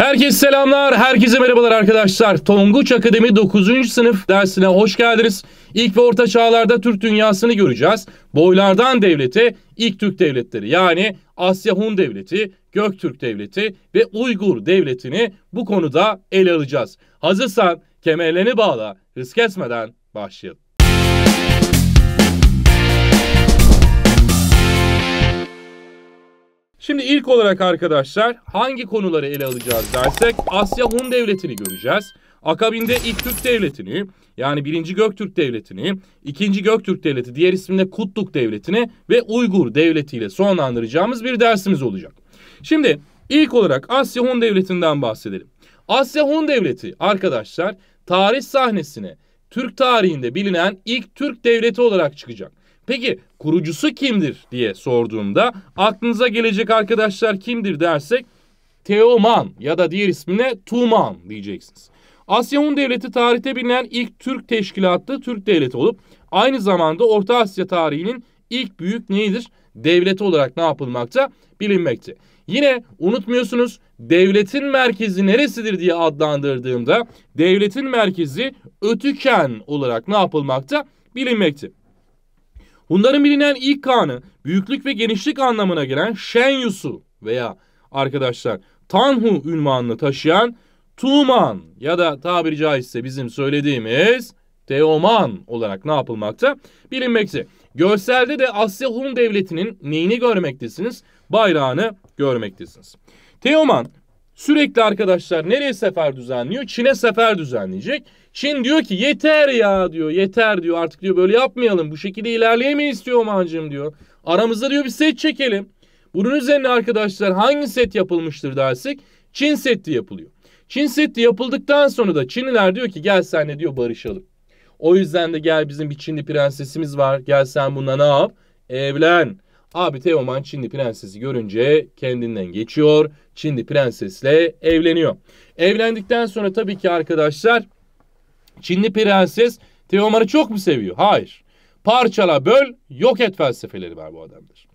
Herkese selamlar, herkese merhabalar arkadaşlar. Tonguç Akademi 9. sınıf dersine hoş geldiniz. İlk ve orta çağlarda Türk dünyasını göreceğiz. Boylardan devlete, ilk Türk devletleri yani Asya Hun devleti, Göktürk devleti ve Uygur devletini bu konuda ele alacağız. Hazırsan kemerlerini bağla, hız kesmeden başlayalım. Şimdi ilk olarak arkadaşlar hangi konuları ele alacağız dersek Asya Hun Devleti'ni göreceğiz. Akabinde ilk Türk Devleti'ni yani 1. Göktürk Devleti'ni, 2. Göktürk Devleti diğer isimle Kutluk Devleti'ni ve Uygur Devleti ile sonlandıracağımız bir dersimiz olacak. Şimdi ilk olarak Asya Hun Devleti'nden bahsedelim. Asya Hun Devleti arkadaşlar tarih sahnesine Türk tarihinde bilinen ilk Türk devleti olarak çıkacak. Peki kurucusu kimdir diye sorduğumda aklınıza gelecek arkadaşlar kimdir dersek Teoman ya da diğer ismine Tuman diyeceksiniz. Asya Hun Devleti tarihte bilinen ilk Türk teşkilatlı Türk devleti olup aynı zamanda Orta Asya tarihinin ilk büyük neyidir? Devleti olarak ne yapılmakta? Bilinmekte. Yine unutmuyorsunuz devletin merkezi neresidir diye adlandırdığımda devletin merkezi Ötüken olarak ne yapılmakta? Bilinmekte. Bunların bilinen ilk kanı büyüklük ve genişlik anlamına gelen Shenyusu veya arkadaşlar Tanhu ünvanını taşıyan Tuman ya da tabiri caizse bizim söylediğimiz Teoman olarak ne yapılmakta? Bilinmekte. Görselde de Asya Hun Devleti'nin neyini görmektesiniz? Bayrağını görmektesiniz. Teoman Sürekli arkadaşlar nereye sefer düzenliyor? Çin'e sefer düzenleyecek. Çin diyor ki yeter ya diyor yeter diyor artık diyor böyle yapmayalım bu şekilde ilerleyemeyiz diyor mancım diyor. Aramızda diyor bir set çekelim. Bunun üzerine arkadaşlar hangi set yapılmıştır dersek Çin seti yapılıyor. Çin seti yapıldıktan sonra da Çinliler diyor ki gel senle diyor barışalım. O yüzden de gel bizim bir Çinli prensesimiz var gel sen bununla ne yap? Evlen. Abi Teoman Çinli prensesi görünce kendinden geçiyor. Çinli prensesle evleniyor. Evlendikten sonra tabii ki arkadaşlar Çinli prenses Teoman'ı çok mu seviyor? Hayır. Parçala böl yok et felsefeleri var bu adamdır.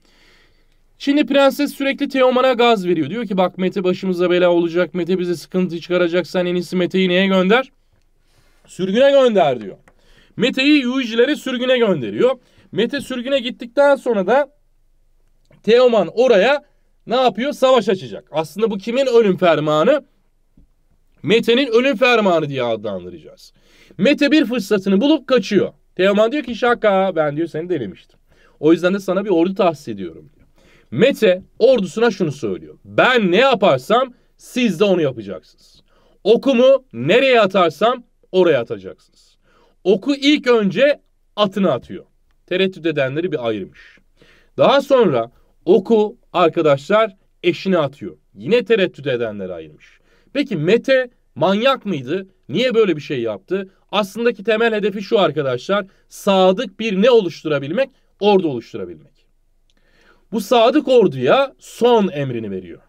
Çinli prenses sürekli Teoman'a gaz veriyor. Diyor ki bak Mete başımıza bela olacak. Mete bize sıkıntı çıkaracaksan en iyisi Mete'yi neye gönder? Sürgüne gönder diyor. Mete'yi Yuici'lere sürgüne gönderiyor. Mete sürgüne gittikten sonra da Teoman oraya ne yapıyor? Savaş açacak. Aslında bu kimin ölüm fermanı? Mete'nin ölüm fermanı diye adlandıracağız. Mete bir fırsatını bulup kaçıyor. Teoman diyor ki şaka ben diyor seni denemiştim. O yüzden de sana bir ordu tahsis ediyorum Mete ordusuna şunu söylüyor. Ben ne yaparsam siz de onu yapacaksınız. Okumu nereye atarsam oraya atacaksınız. Oku ilk önce atını atıyor. Tereddüt edenleri bir ayırmış. Daha sonra Oku arkadaşlar eşine atıyor. Yine tereddüt edenlere ayırmış. Peki Mete manyak mıydı? Niye böyle bir şey yaptı? Aslındaki temel hedefi şu arkadaşlar. Sadık bir ne oluşturabilmek? Ordu oluşturabilmek. Bu sadık orduya son emrini veriyor.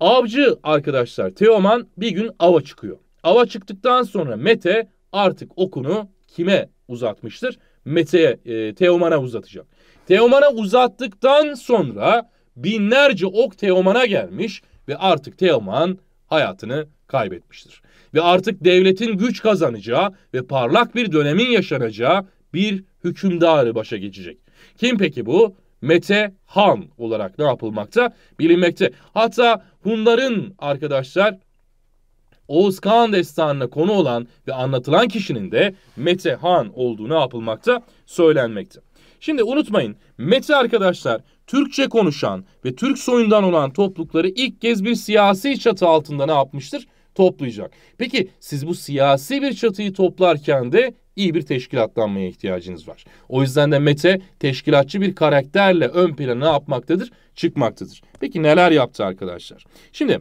Avcı arkadaşlar Teoman bir gün ava çıkıyor. Ava çıktıktan sonra Mete artık okunu kime uzatmıştır. Mete'ye, e, Teoman'a uzatacak. Teoman'a uzattıktan sonra binlerce ok Teoman'a gelmiş ve artık Teoman hayatını kaybetmiştir. Ve artık devletin güç kazanacağı ve parlak bir dönemin yaşanacağı bir hükümdarı başa geçecek. Kim peki bu? Mete Han olarak ne yapılmakta? Bilinmekte. Hatta Hunların arkadaşlar Oğuz Kağan destanına konu olan ve anlatılan kişinin de Mete Han olduğunu ne yapılmakta? Söylenmekte. Şimdi unutmayın Mete arkadaşlar Türkçe konuşan ve Türk soyundan olan toplulukları ilk kez bir siyasi çatı altında ne yapmıştır? Toplayacak. Peki siz bu siyasi bir çatıyı toplarken de iyi bir teşkilatlanmaya ihtiyacınız var. O yüzden de Mete teşkilatçı bir karakterle ön plana ne yapmaktadır? Çıkmaktadır. Peki neler yaptı arkadaşlar? Şimdi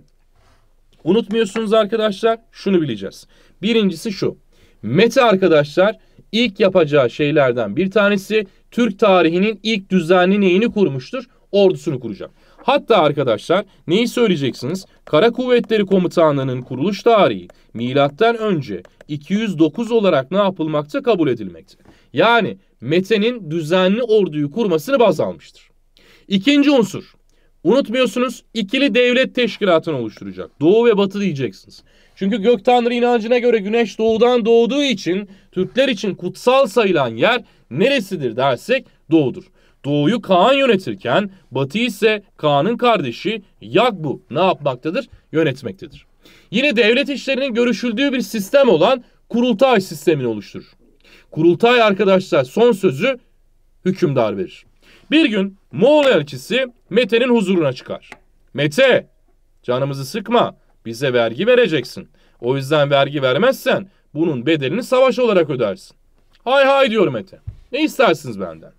Unutmuyorsunuz arkadaşlar şunu bileceğiz. Birincisi şu. Mete arkadaşlar ilk yapacağı şeylerden bir tanesi Türk tarihinin ilk düzenli neyini kurmuştur? Ordusunu kuracak. Hatta arkadaşlar neyi söyleyeceksiniz? Kara Kuvvetleri Komutanlığı'nın kuruluş tarihi milattan önce 209 olarak ne yapılmakta kabul edilmekte. Yani Mete'nin düzenli orduyu kurmasını baz almıştır. İkinci unsur Unutmuyorsunuz ikili devlet teşkilatını oluşturacak. Doğu ve batı diyeceksiniz. Çünkü gök tanrı inancına göre güneş doğudan doğduğu için Türkler için kutsal sayılan yer neresidir dersek doğudur. Doğuyu Kaan yönetirken batı ise Kaan'ın kardeşi Yakbu ne yapmaktadır? Yönetmektedir. Yine devlet işlerinin görüşüldüğü bir sistem olan kurultay sistemini oluşturur. Kurultay arkadaşlar son sözü hükümdar verir. Bir gün Moğol elçisi Mete'nin huzuruna çıkar. Mete, canımızı sıkma. Bize vergi vereceksin. O yüzden vergi vermezsen bunun bedelini savaş olarak ödersin. Hay hay diyor Mete. Ne istersiniz benden?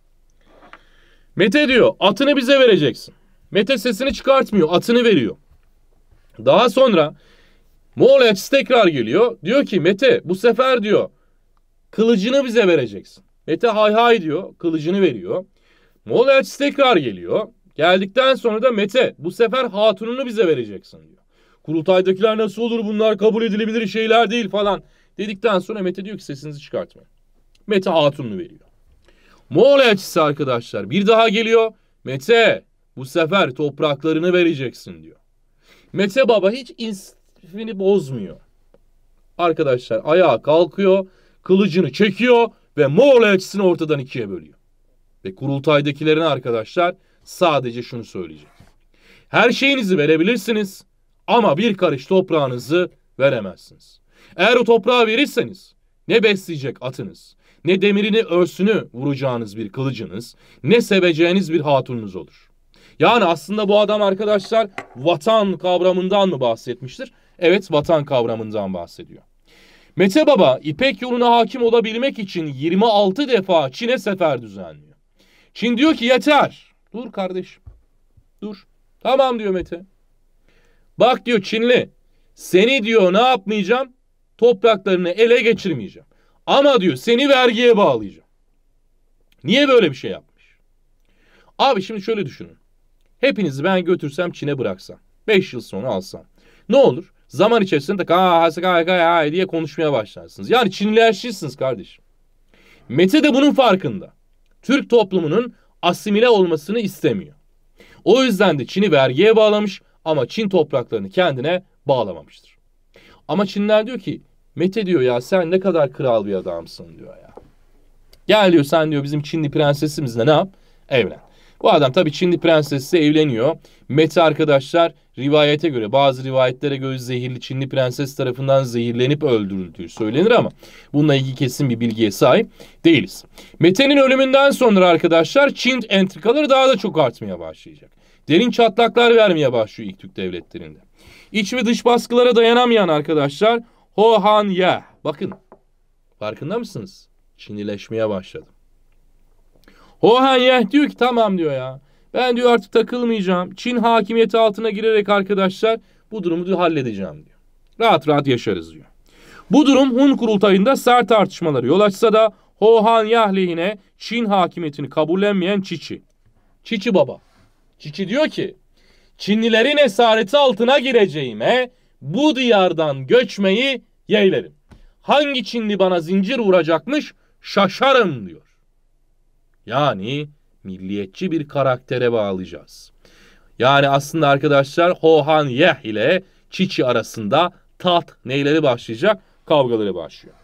Mete diyor atını bize vereceksin. Mete sesini çıkartmıyor atını veriyor. Daha sonra Moğol elçisi tekrar geliyor. Diyor ki Mete bu sefer diyor kılıcını bize vereceksin. Mete hay hay diyor kılıcını veriyor. Molaç tekrar geliyor. Geldikten sonra da Mete bu sefer hatununu bize vereceksin diyor. Kurultaydakiler nasıl olur bunlar kabul edilebilir şeyler değil falan dedikten sonra Mete diyor ki sesinizi çıkartma. Mete hatununu veriyor. Moğol elçisi arkadaşlar bir daha geliyor. Mete bu sefer topraklarını vereceksin diyor. Mete Baba hiç instifini bozmuyor. Arkadaşlar ayağa kalkıyor, kılıcını çekiyor ve Moğol elçisini ortadan ikiye bölüyor ve kurultaydakilerine arkadaşlar sadece şunu söyleyecek. Her şeyinizi verebilirsiniz ama bir karış toprağınızı veremezsiniz. Eğer o toprağı verirseniz ne besleyecek atınız, ne demirini örsünü vuracağınız bir kılıcınız, ne seveceğiniz bir hatununuz olur. Yani aslında bu adam arkadaşlar vatan kavramından mı bahsetmiştir? Evet vatan kavramından bahsediyor. Mete Baba İpek yoluna hakim olabilmek için 26 defa Çin'e sefer düzenliyor. Şimdi diyor ki yeter. Dur kardeşim. Dur. Tamam diyor Mete. Bak diyor Çinli. Seni diyor ne yapmayacağım? Topraklarını ele geçirmeyeceğim. Ama diyor seni vergiye bağlayacağım. Niye böyle bir şey yapmış? Abi şimdi şöyle düşünün. Hepinizi ben götürsem Çin'e bıraksam. 5 yıl sonra alsam. Ne olur? Zaman içerisinde diye konuşmaya başlarsınız. Yani Çinlileşirsiniz kardeşim. Mete de bunun farkında. Türk toplumunun asimile olmasını istemiyor. O yüzden de Çin'i vergiye bağlamış ama Çin topraklarını kendine bağlamamıştır. Ama Çinler diyor ki Mete diyor ya sen ne kadar kral bir adamsın diyor ya. Gel diyor sen diyor bizim Çinli prensesimizle ne yap? Evlen. Bu adam tabii Çinli prensesle evleniyor. Mete arkadaşlar rivayete göre bazı rivayetlere göre zehirli Çinli prenses tarafından zehirlenip öldürüldüğü söylenir ama bununla ilgili kesin bir bilgiye sahip değiliz. Mete'nin ölümünden sonra arkadaşlar Çin entrikaları daha da çok artmaya başlayacak. Derin çatlaklar vermeye başlıyor ilk Türk devletlerinde. İç ve dış baskılara dayanamayan arkadaşlar Ho Han Ya. Bakın farkında mısınız? Çinileşmeye başladı. Oha diyor ki tamam diyor ya. Ben diyor artık takılmayacağım. Çin hakimiyeti altına girerek arkadaşlar bu durumu diyor halledeceğim diyor. Rahat rahat yaşarız diyor. Bu durum Hun kurultayında sert tartışmaları yol açsa da Ho lehine Çin hakimiyetini kabullenmeyen Çiçi. Çiçi baba. Çiçi diyor ki Çinlilerin esareti altına gireceğime bu diyardan göçmeyi yeğlerim. Hangi Çinli bana zincir vuracakmış şaşarım diyor. Yani milliyetçi bir karaktere bağlayacağız. Yani aslında arkadaşlar Ho Han Yeh ile Çiçi arasında tat neyleri başlayacak? Kavgaları başlıyor.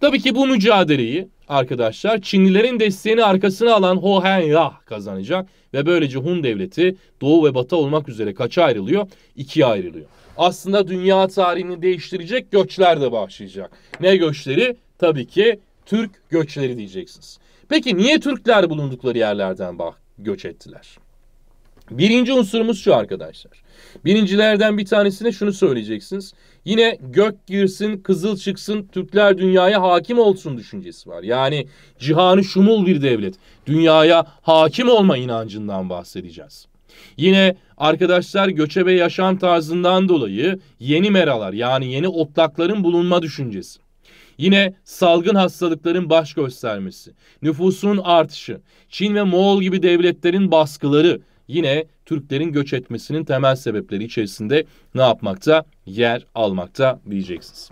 Tabii ki bu mücadeleyi arkadaşlar Çinlilerin desteğini arkasına alan Ho Han Yah kazanacak ve böylece Hun devleti doğu ve batı olmak üzere kaça ayrılıyor? İkiye ayrılıyor. Aslında dünya tarihini değiştirecek göçler de başlayacak. Ne göçleri? Tabii ki Türk göçleri diyeceksiniz. Peki niye Türkler bulundukları yerlerden bak göç ettiler? Birinci unsurumuz şu arkadaşlar. Birincilerden bir tanesine şunu söyleyeceksiniz. Yine gök girsin, kızıl çıksın, Türkler dünyaya hakim olsun düşüncesi var. Yani cihanı şumul bir devlet. Dünyaya hakim olma inancından bahsedeceğiz. Yine arkadaşlar göçebe yaşam tarzından dolayı yeni meralar yani yeni otlakların bulunma düşüncesi. Yine salgın hastalıkların baş göstermesi, nüfusun artışı, Çin ve Moğol gibi devletlerin baskıları yine Türklerin göç etmesinin temel sebepleri içerisinde ne yapmakta? Yer almakta diyeceksiniz.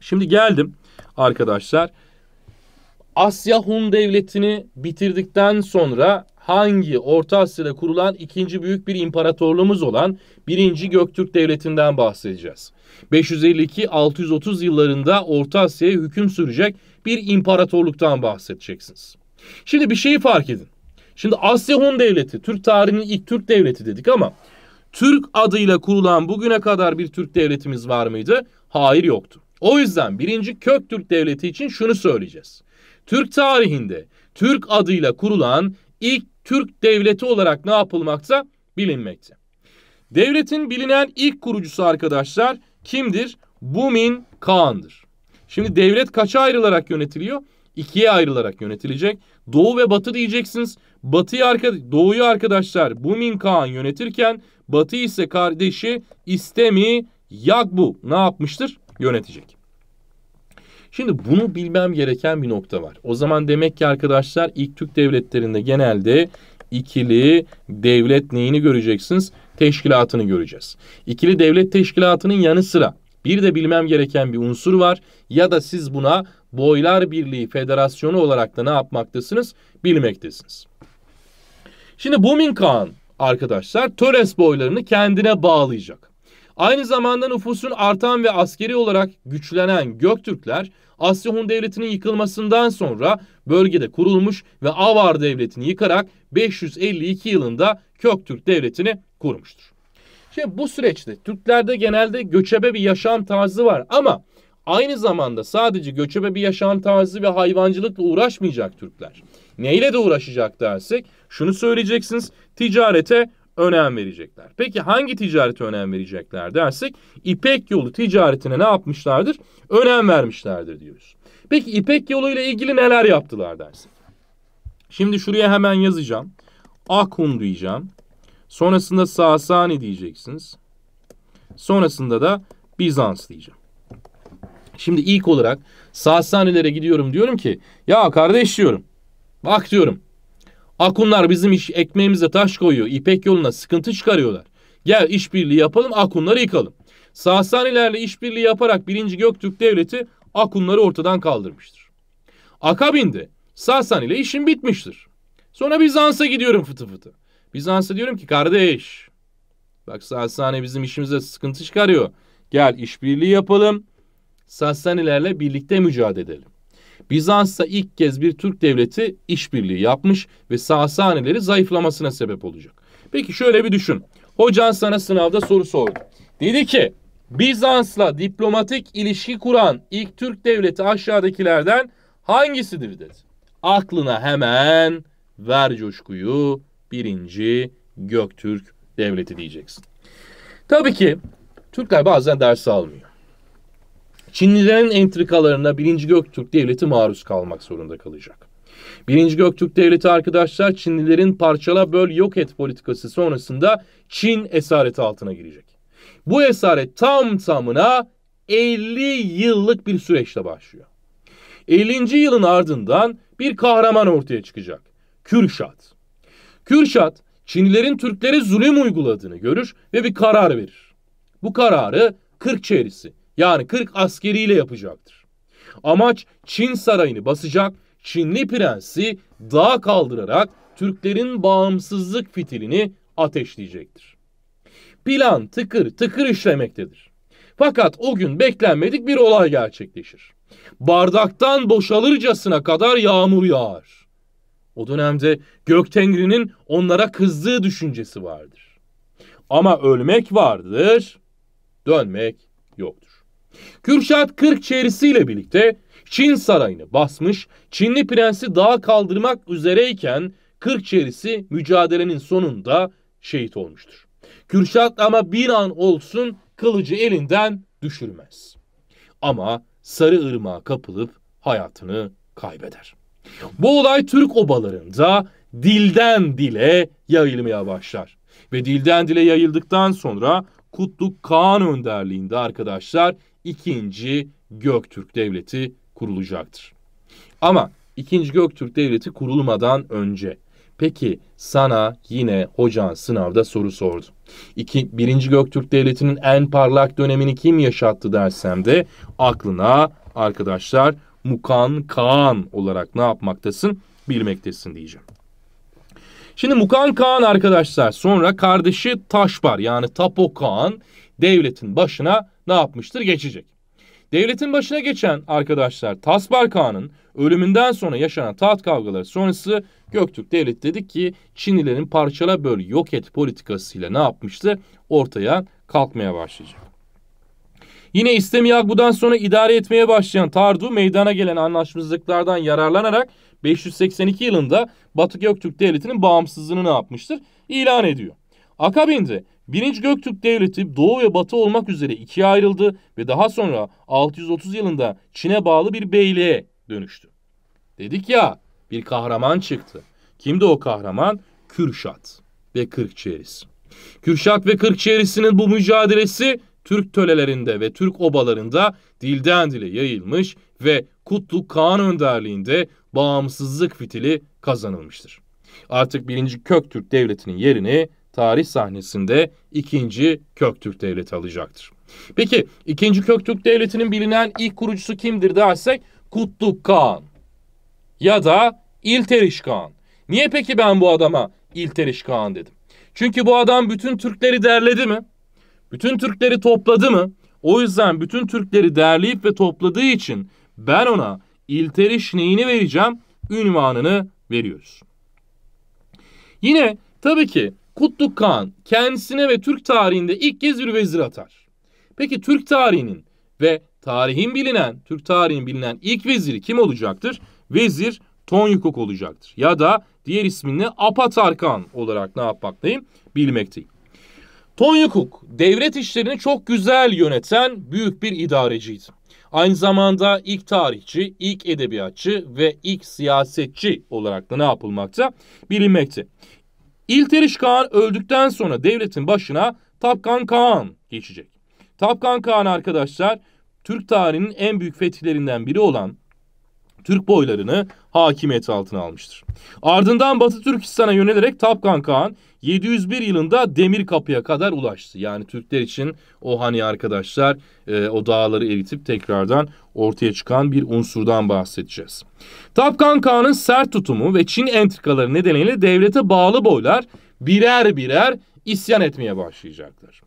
Şimdi geldim arkadaşlar. Asya Hun Devleti'ni bitirdikten sonra hangi Orta Asya'da kurulan ikinci büyük bir imparatorluğumuz olan 1. Göktürk Devleti'nden bahsedeceğiz. 552-630 yıllarında Orta Asya'ya hüküm sürecek bir imparatorluktan bahsedeceksiniz. Şimdi bir şeyi fark edin. Şimdi Asya Hun Devleti, Türk tarihinin ilk Türk Devleti dedik ama Türk adıyla kurulan bugüne kadar bir Türk devletimiz var mıydı? Hayır yoktu. O yüzden birinci kök devleti için şunu söyleyeceğiz. Türk tarihinde Türk adıyla kurulan ilk Türk devleti olarak ne yapılmakta? Bilinmekte. Devletin bilinen ilk kurucusu arkadaşlar kimdir? Bumin Kağan'dır. Şimdi devlet kaça ayrılarak yönetiliyor? İkiye ayrılarak yönetilecek. Doğu ve Batı diyeceksiniz. Batıyı arka, Doğu'yu arkadaşlar Bumin Kağan yönetirken Batı ise kardeşi İstemi Yagbu ne yapmıştır? Yönetecek. Şimdi bunu bilmem gereken bir nokta var. O zaman demek ki arkadaşlar ilk Türk devletlerinde genelde ikili devlet neyini göreceksiniz? Teşkilatını göreceğiz. İkili devlet teşkilatının yanı sıra bir de bilmem gereken bir unsur var ya da siz buna Boylar Birliği Federasyonu olarak da ne yapmaktasınız? Bilmektesiniz. Şimdi Bumin Kağan arkadaşlar Töres boylarını kendine bağlayacak. Aynı zamanda nüfusun artan ve askeri olarak güçlenen Göktürkler Asya Hun Devleti'nin yıkılmasından sonra bölgede kurulmuş ve Avar Devleti'ni yıkarak 552 yılında Köktürk Devleti'ni kurmuştur. Şimdi bu süreçte Türklerde genelde göçebe bir yaşam tarzı var ama aynı zamanda sadece göçebe bir yaşam tarzı ve hayvancılıkla uğraşmayacak Türkler. Neyle de uğraşacak dersek şunu söyleyeceksiniz ticarete önem verecekler. Peki hangi ticarete önem verecekler dersek İpek yolu ticaretine ne yapmışlardır? Önem vermişlerdir diyoruz. Peki İpek yolu ile ilgili neler yaptılar dersek? Şimdi şuraya hemen yazacağım. Akun diyeceğim. Sonrasında Sasani diyeceksiniz. Sonrasında da Bizans diyeceğim. Şimdi ilk olarak Sasanilere gidiyorum diyorum ki ya kardeş diyorum. Bak diyorum Akunlar bizim iş, ekmeğimize taş koyuyor. İpek yoluna sıkıntı çıkarıyorlar. Gel işbirliği yapalım Akunları yıkalım. Sasanilerle işbirliği yaparak 1. Göktürk Devleti Akunları ortadan kaldırmıştır. Akabinde Sasani ile işim bitmiştir. Sonra Bizans'a gidiyorum fıtı fıtı. Bizans'a diyorum ki kardeş bak Sasani bizim işimize sıkıntı çıkarıyor. Gel işbirliği yapalım. Sasanilerle birlikte mücadele edelim. Bizans'ta ilk kez bir Türk devleti işbirliği yapmış ve Sasanileri zayıflamasına sebep olacak. Peki şöyle bir düşün. Hocan sana sınavda soru sordu. Dedi ki Bizans'la diplomatik ilişki kuran ilk Türk devleti aşağıdakilerden hangisidir dedi. Aklına hemen ver coşkuyu birinci Göktürk devleti diyeceksin. Tabii ki Türkler bazen ders almıyor. Çinlilerin entrikalarına 1. Göktürk Devleti maruz kalmak zorunda kalacak. 1. Göktürk Devleti arkadaşlar Çinlilerin parçala böl yok et politikası sonrasında Çin esareti altına girecek. Bu esaret tam tamına 50 yıllık bir süreçle başlıyor. 50. yılın ardından bir kahraman ortaya çıkacak. Kürşat. Kürşat Çinlilerin Türklere zulüm uyguladığını görür ve bir karar verir. Bu kararı Kırkçehrisi yani 40 askeriyle yapacaktır. Amaç Çin sarayını basacak, Çinli prensi dağa kaldırarak Türklerin bağımsızlık fitilini ateşleyecektir. Plan tıkır tıkır işlemektedir. Fakat o gün beklenmedik bir olay gerçekleşir. Bardaktan boşalırcasına kadar yağmur yağar. O dönemde Göktengri'nin onlara kızdığı düşüncesi vardır. Ama ölmek vardır, dönmek yoktur. Kürşat Kırk çerisiyle birlikte Çin sarayını basmış, Çinli prensi dağa kaldırmak üzereyken Kırk çerisi mücadelenin sonunda şehit olmuştur. Kürşat ama bir an olsun kılıcı elinden düşürmez. Ama Sarı Irmağa kapılıp hayatını kaybeder. Bu olay Türk obalarında dilden dile yayılmaya başlar. Ve dilden dile yayıldıktan sonra Kutlu Kaan önderliğinde arkadaşlar ikinci Göktürk Devleti kurulacaktır. Ama ikinci Göktürk Devleti kurulmadan önce peki sana yine hocan sınavda soru sordu. İki, birinci Göktürk Devleti'nin en parlak dönemini kim yaşattı dersem de aklına arkadaşlar Mukan Kaan olarak ne yapmaktasın bilmektesin diyeceğim. Şimdi Mukan Kaan arkadaşlar sonra kardeşi Taşbar yani Tapo Kaan devletin başına ne yapmıştır? Geçecek. Devletin başına geçen arkadaşlar Tasbar Kağan'ın ölümünden sonra yaşanan taht kavgaları sonrası Göktürk Devleti dedik ki Çinlilerin parçala böl yok et politikasıyla ne yapmıştı? Ortaya kalkmaya başlayacak. Yine İstemi Yagbu'dan sonra idare etmeye başlayan Tardu meydana gelen anlaşmazlıklardan yararlanarak 582 yılında Batı Göktürk Devleti'nin bağımsızlığını ne yapmıştır? İlan ediyor. Akabinde Birinci Göktürk Devleti doğu ve batı olmak üzere ikiye ayrıldı ve daha sonra 630 yılında Çin'e bağlı bir beyliğe dönüştü. Dedik ya bir kahraman çıktı. Kimdi o kahraman? Kürşat ve Kırkçeris. Kürşat ve Kırkçeris'inin bu mücadelesi Türk tölelerinde ve Türk obalarında dilden dile yayılmış ve Kutlu Kağan önderliğinde bağımsızlık fitili kazanılmıştır. Artık Birinci Köktürk Devleti'nin yerini tarih sahnesinde ikinci Köktürk Devleti alacaktır. Peki ikinci Köktürk Devleti'nin bilinen ilk kurucusu kimdir dersek Kutluk Kağan ya da İlteriş Kağan. Niye peki ben bu adama İlteriş Kağan dedim? Çünkü bu adam bütün Türkleri derledi mi? Bütün Türkleri topladı mı? O yüzden bütün Türkleri derleyip ve topladığı için ben ona İlteriş neyini vereceğim? Ünvanını veriyoruz. Yine tabii ki Kutluk Kağan kendisine ve Türk tarihinde ilk kez bir vezir atar. Peki Türk tarihinin ve tarihin bilinen, Türk tarihin bilinen ilk veziri kim olacaktır? Vezir Tonyukuk olacaktır. Ya da diğer isminle Apatarkan olarak ne yapmaktayım? Bilmekteyim. Tonyukuk devlet işlerini çok güzel yöneten büyük bir idareciydi. Aynı zamanda ilk tarihçi, ilk edebiyatçı ve ilk siyasetçi olarak da ne yapılmakta? Bilinmekte. İlteriş Kağan öldükten sonra devletin başına Tapkan Kağan geçecek. Tapkan Kağan arkadaşlar Türk tarihinin en büyük fetihlerinden biri olan Türk boylarını hakimiyet altına almıştır. Ardından Batı Türkistan'a yönelerek Tapkan Kağan 701 yılında Demir Kapı'ya kadar ulaştı. Yani Türkler için o hani arkadaşlar e, o dağları eritip tekrardan ortaya çıkan bir unsurdan bahsedeceğiz. Tapkan Kağan'ın sert tutumu ve Çin entrikaları nedeniyle devlete bağlı boylar birer birer isyan etmeye başlayacaklar.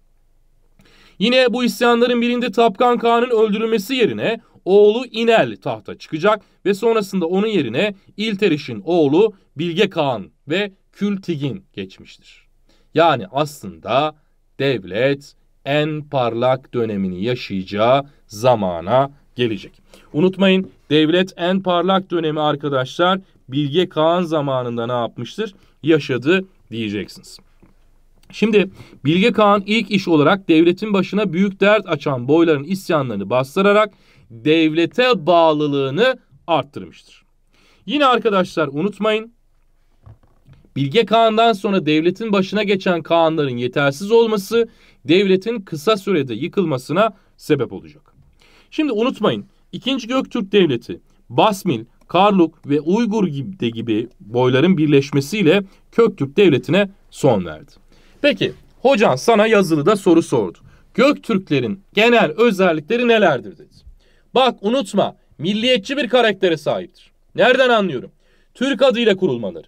Yine bu isyanların birinde Tapkan Kağan'ın öldürülmesi yerine oğlu İnel tahta çıkacak ve sonrasında onun yerine İlteriş'in oğlu Bilge Kağan ve Kültigin geçmiştir. Yani aslında devlet en parlak dönemini yaşayacağı zamana gelecek. Unutmayın devlet en parlak dönemi arkadaşlar Bilge Kağan zamanında ne yapmıştır? Yaşadı diyeceksiniz. Şimdi Bilge Kağan ilk iş olarak devletin başına büyük dert açan boyların isyanlarını bastırarak devlete bağlılığını arttırmıştır. Yine arkadaşlar unutmayın Bilge Kağan'dan sonra devletin başına geçen Kağanların yetersiz olması devletin kısa sürede yıkılmasına sebep olacak. Şimdi unutmayın 2. Göktürk Devleti Basmil, Karluk ve Uygur gibi de gibi boyların birleşmesiyle Köktürk Devleti'ne son verdi. Peki hocam sana yazılıda soru sordu. Göktürklerin genel özellikleri nelerdir dedi. Bak unutma milliyetçi bir karaktere sahiptir. Nereden anlıyorum? Türk adıyla kurulmaları.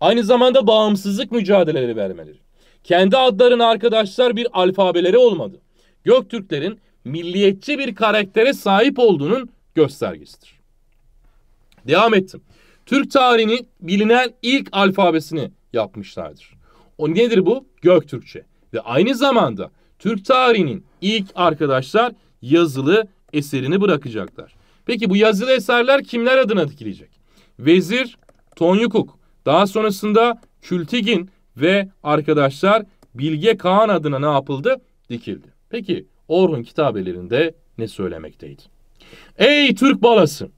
Aynı zamanda bağımsızlık mücadeleleri vermeleri. Kendi adlarına arkadaşlar bir alfabeleri olmadı. Göktürklerin milliyetçi bir karaktere sahip olduğunun göstergesidir. Devam ettim. Türk tarihinin bilinen ilk alfabesini yapmışlardır. O nedir bu? Göktürkçe. Ve aynı zamanda Türk tarihinin ilk arkadaşlar yazılı eserini bırakacaklar. Peki bu yazılı eserler kimler adına dikilecek? Vezir Tonyukuk, daha sonrasında Kültigin ve arkadaşlar Bilge Kağan adına ne yapıldı? Dikildi. Peki Orhun kitabelerinde ne söylemekteydi? Ey Türk balası!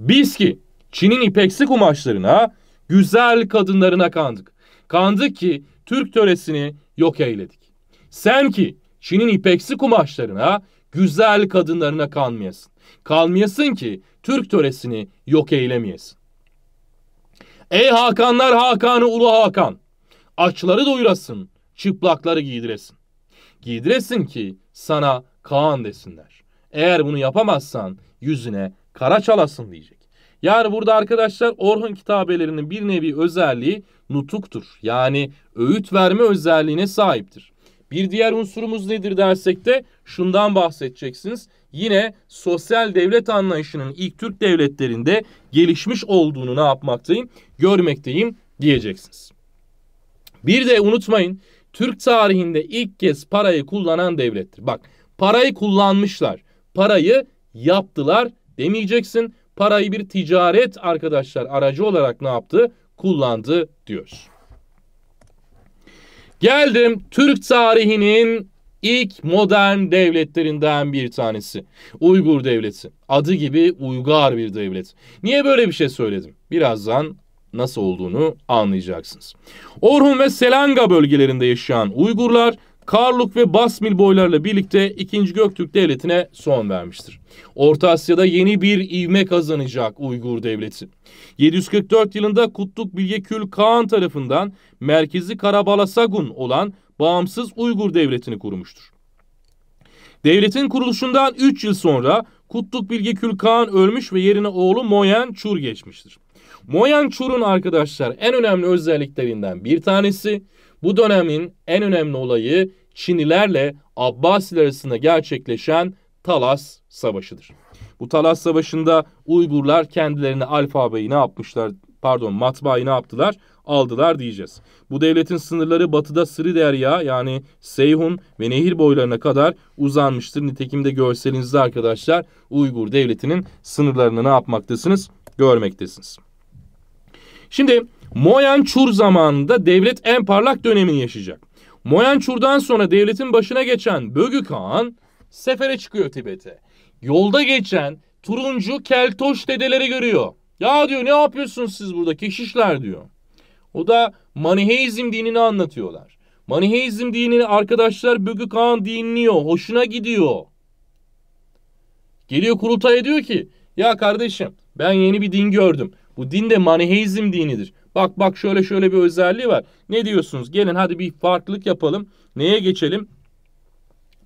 Biz ki Çin'in ipeksi kumaşlarına, güzel kadınlarına kandık. Kandık ki Türk töresini yok eyledik. Sen ki Çin'in ipeksi kumaşlarına, güzel kadınlarına kanmayasın. Kalmayasın ki Türk töresini yok eylemeyesin. Ey Hakanlar Hakanı Ulu Hakan! Açları doyurasın, çıplakları giydiresin. Giydiresin ki sana Kaan desinler. Eğer bunu yapamazsan yüzüne kara çalasın diyecek. Yani burada arkadaşlar Orhun kitabelerinin bir nevi özelliği nutuktur. Yani öğüt verme özelliğine sahiptir. Bir diğer unsurumuz nedir dersek de şundan bahsedeceksiniz. Yine sosyal devlet anlayışının ilk Türk devletlerinde gelişmiş olduğunu ne yapmaktayım? Görmekteyim diyeceksiniz. Bir de unutmayın Türk tarihinde ilk kez parayı kullanan devlettir. Bak parayı kullanmışlar. Parayı yaptılar demeyeceksin parayı bir ticaret arkadaşlar aracı olarak ne yaptı? Kullandı diyor. Geldim Türk tarihinin ilk modern devletlerinden bir tanesi. Uygur devleti. Adı gibi uygar bir devlet. Niye böyle bir şey söyledim? Birazdan nasıl olduğunu anlayacaksınız. Orhun ve Selanga bölgelerinde yaşayan Uygurlar Karluk ve Basmil boylarla birlikte 2. Göktürk Devleti'ne son vermiştir. Orta Asya'da yeni bir ivme kazanacak Uygur Devleti. 744 yılında Kutluk Bilge Kül Kağan tarafından merkezi Karabalasagun olan bağımsız Uygur Devleti'ni kurmuştur. Devletin kuruluşundan 3 yıl sonra Kutluk Bilge Kül Kağan ölmüş ve yerine oğlu Moyen Çur geçmiştir. Moyen Çur'un arkadaşlar en önemli özelliklerinden bir tanesi bu dönemin en önemli olayı Çinilerle Abbasiler arasında gerçekleşen Talas Savaşı'dır. Bu Talas Savaşı'nda Uygurlar kendilerine alfabeyi ne yapmışlar? Pardon matbaayı ne yaptılar? Aldılar diyeceğiz. Bu devletin sınırları batıda Sri Derya yani Seyhun ve nehir boylarına kadar uzanmıştır. Nitekim de görselinizde arkadaşlar Uygur devletinin sınırlarını ne yapmaktasınız? Görmektesiniz. Şimdi Moyançur zamanında devlet en parlak dönemini yaşayacak. Moyançur'dan sonra devletin başına geçen Bögük Han sefere çıkıyor Tibet'e. Yolda geçen turuncu keltoş dedeleri görüyor. Ya diyor ne yapıyorsunuz siz burada keşişler diyor. O da Maniheizm dinini anlatıyorlar. Maniheizm dinini arkadaşlar Bögük Han dinliyor. Hoşuna gidiyor. Geliyor kurultaya diyor ki ya kardeşim ben yeni bir din gördüm. Bu din de maniheizm dinidir. Bak bak şöyle şöyle bir özelliği var. Ne diyorsunuz? Gelin hadi bir farklılık yapalım. Neye geçelim?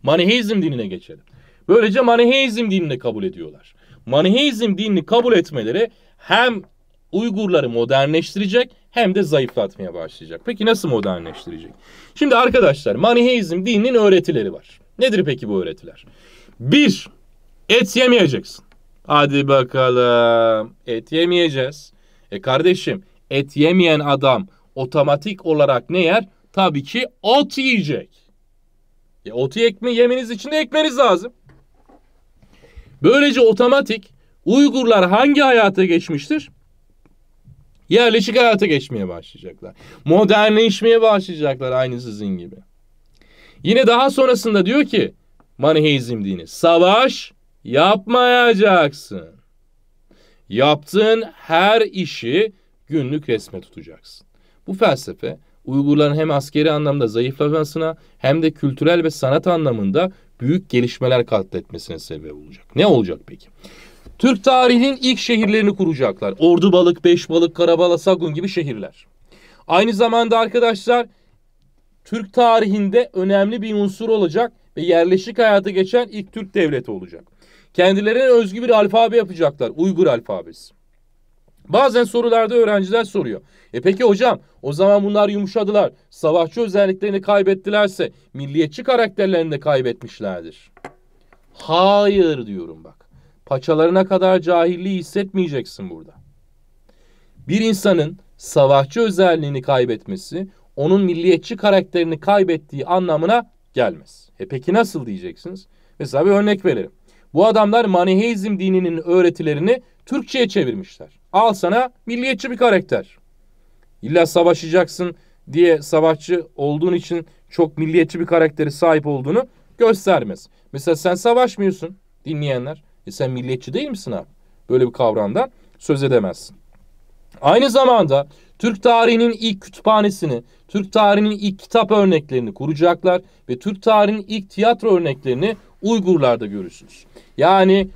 Maniheizm dinine geçelim. Böylece Maniheizm dinini kabul ediyorlar. Maniheizm dinini kabul etmeleri hem Uygurları modernleştirecek hem de zayıflatmaya başlayacak. Peki nasıl modernleştirecek? Şimdi arkadaşlar Maniheizm dininin öğretileri var. Nedir peki bu öğretiler? Bir, et yemeyeceksin. Hadi bakalım. Et yemeyeceğiz. E kardeşim et yemeyen adam otomatik olarak ne yer? Tabii ki ot yiyecek. E otu ekme yemeniz için de ekmeniz lazım. Böylece otomatik Uygurlar hangi hayata geçmiştir? Yerleşik hayata geçmeye başlayacaklar. Modernleşmeye başlayacaklar aynı sizin gibi. Yine daha sonrasında diyor ki Maniheizm dini. Savaş yapmayacaksın. Yaptığın her işi günlük resme tutacaksın. Bu felsefe Uygurların hem askeri anlamda zayıflamasına hem de kültürel ve sanat anlamında büyük gelişmeler katletmesine sebep olacak. Ne olacak peki? Türk tarihinin ilk şehirlerini kuracaklar. Ordu Balık, Beş Balık, Karabala, Sagun gibi şehirler. Aynı zamanda arkadaşlar Türk tarihinde önemli bir unsur olacak ve yerleşik hayata geçen ilk Türk devleti olacak. Kendilerine özgü bir alfabe yapacaklar. Uygur alfabesi. Bazen sorularda öğrenciler soruyor. E peki hocam o zaman bunlar yumuşadılar. Savaşçı özelliklerini kaybettilerse milliyetçi karakterlerini de kaybetmişlerdir. Hayır diyorum bak. Paçalarına kadar cahilliği hissetmeyeceksin burada. Bir insanın savaşçı özelliğini kaybetmesi onun milliyetçi karakterini kaybettiği anlamına gelmez. E peki nasıl diyeceksiniz? Mesela bir örnek verelim. Bu adamlar Maniheizm dininin öğretilerini Türkçe'ye çevirmişler. Al sana milliyetçi bir karakter. İlla savaşacaksın diye savaşçı olduğun için çok milliyetçi bir karakteri sahip olduğunu göstermez. Mesela sen savaşmıyorsun dinleyenler. E sen milliyetçi değil misin abi? Böyle bir kavramdan söz edemezsin. Aynı zamanda Türk tarihinin ilk kütüphanesini, Türk tarihinin ilk kitap örneklerini kuracaklar ve Türk tarihinin ilk tiyatro örneklerini Uygurlarda görürsünüz. Yani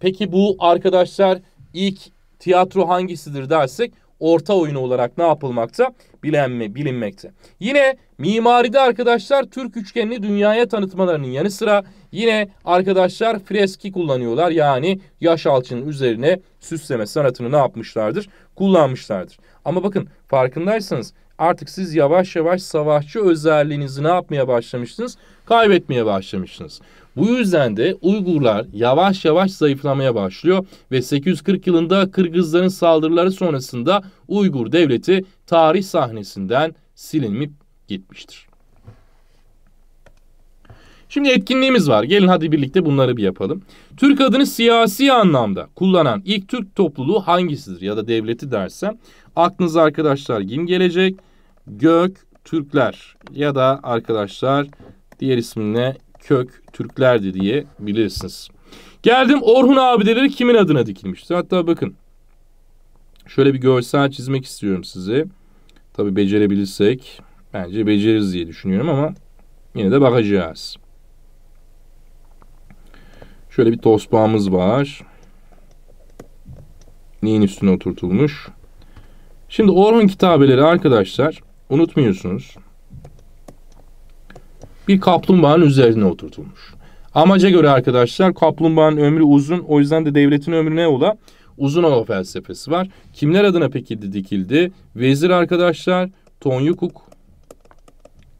peki bu arkadaşlar ilk tiyatro hangisidir dersek orta oyunu olarak ne yapılmakta? Bilenme, bilinmekte. Yine mimaride arkadaşlar Türk üçgenini dünyaya tanıtmalarının yanı sıra yine arkadaşlar freski kullanıyorlar. Yani yaş alçının üzerine süsleme sanatını ne yapmışlardır? Kullanmışlardır. Ama bakın farkındaysanız artık siz yavaş yavaş savaşçı özelliğinizi ne yapmaya başlamışsınız Kaybetmeye başlamışsınız. Bu yüzden de Uygurlar yavaş yavaş zayıflamaya başlıyor ve 840 yılında Kırgızların saldırıları sonrasında Uygur devleti tarih sahnesinden silinip gitmiştir. Şimdi etkinliğimiz var. Gelin hadi birlikte bunları bir yapalım. Türk adını siyasi anlamda kullanan ilk Türk topluluğu hangisidir ya da devleti dersem aklınıza arkadaşlar kim gelecek? Gök Türkler ya da arkadaşlar diğer isminle kök Türklerdi diye bilirsiniz. Geldim Orhun abideleri kimin adına dikilmiştir? Hatta bakın şöyle bir görsel çizmek istiyorum size. Tabi becerebilirsek bence beceririz diye düşünüyorum ama yine de bakacağız. Şöyle bir tosbağımız var. Neyin üstüne oturtulmuş? Şimdi Orhun kitabeleri arkadaşlar unutmuyorsunuz bir kaplumbağanın üzerine oturtulmuş. Amaca göre arkadaşlar kaplumbağanın ömrü uzun o yüzden de devletin ömrü ne ola? Uzun ola felsefesi var. Kimler adına peki dikildi? Vezir arkadaşlar Tonyukuk.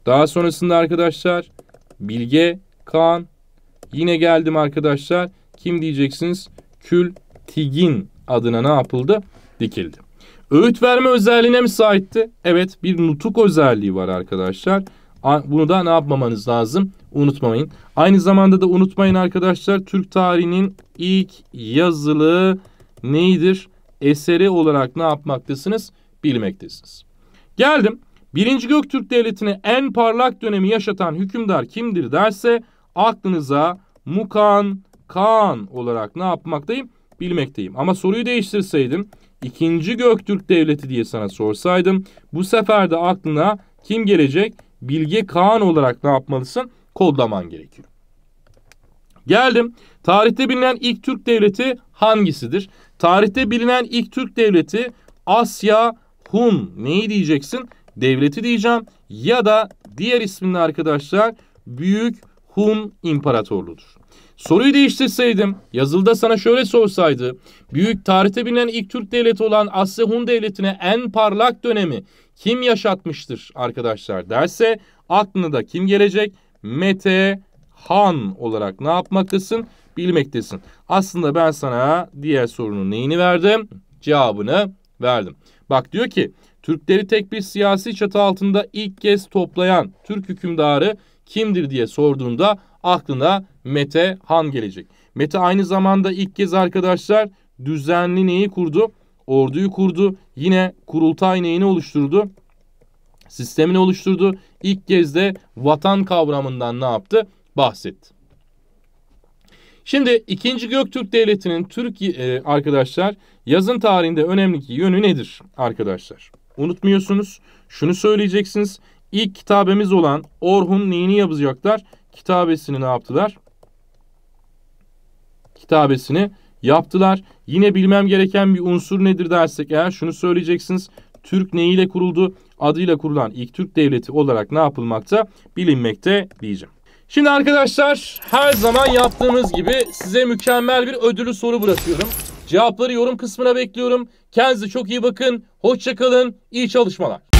Daha sonrasında arkadaşlar Bilge Kaan. Yine geldim arkadaşlar. Kim diyeceksiniz? Kül Tigin adına ne yapıldı? Dikildi. Öğüt verme özelliğine mi sahipti? Evet bir nutuk özelliği var arkadaşlar. Bunu da ne yapmamanız lazım? Unutmayın. Aynı zamanda da unutmayın arkadaşlar Türk tarihinin ilk yazılı neydir? Eseri olarak ne yapmaktasınız? Bilmektesiniz. Geldim. Birinci Göktürk Devleti'ni en parlak dönemi yaşatan hükümdar kimdir derse aklınıza Mukan Kaan olarak ne yapmaktayım? Bilmekteyim. Ama soruyu değiştirseydim ikinci Göktürk Devleti diye sana sorsaydım bu sefer de aklına kim gelecek? Bilge Kağan olarak ne yapmalısın? Kodlaman gerekiyor. Geldim. Tarihte bilinen ilk Türk devleti hangisidir? Tarihte bilinen ilk Türk devleti Asya Hun neyi diyeceksin? Devleti diyeceğim ya da diğer isminde arkadaşlar Büyük Hun İmparatorluğu'dur. Soruyu değiştirseydim yazılda sana şöyle sorsaydı. Büyük tarihte bilinen ilk Türk devleti olan Asya Hun devletine en parlak dönemi kim yaşatmıştır arkadaşlar derse aklına da kim gelecek? Mete Han olarak ne yapmaktasın? Bilmektesin. Aslında ben sana diğer sorunun neyini verdim? Cevabını verdim. Bak diyor ki Türkleri tek bir siyasi çatı altında ilk kez toplayan Türk hükümdarı kimdir diye sorduğunda aklına Mete Han gelecek. Mete aynı zamanda ilk kez arkadaşlar düzenli neyi kurdu? orduyu kurdu. Yine kurultay neyini oluşturdu? Sistemini oluşturdu. İlk kez de vatan kavramından ne yaptı? Bahsetti. Şimdi 2. Göktürk Devleti'nin Türk e, arkadaşlar yazın tarihinde önemli ki yönü nedir arkadaşlar? Unutmuyorsunuz. Şunu söyleyeceksiniz. İlk kitabemiz olan Orhun neyini yapacaklar? Kitabesini ne yaptılar? Kitabesini yaptılar. Yine bilmem gereken bir unsur nedir dersek eğer şunu söyleyeceksiniz. Türk neyiyle kuruldu? Adıyla kurulan ilk Türk devleti olarak ne yapılmakta? Bilinmekte diyeceğim. Şimdi arkadaşlar her zaman yaptığımız gibi size mükemmel bir ödülü soru bırakıyorum. Cevapları yorum kısmına bekliyorum. Kendinize çok iyi bakın. Hoşçakalın. İyi çalışmalar.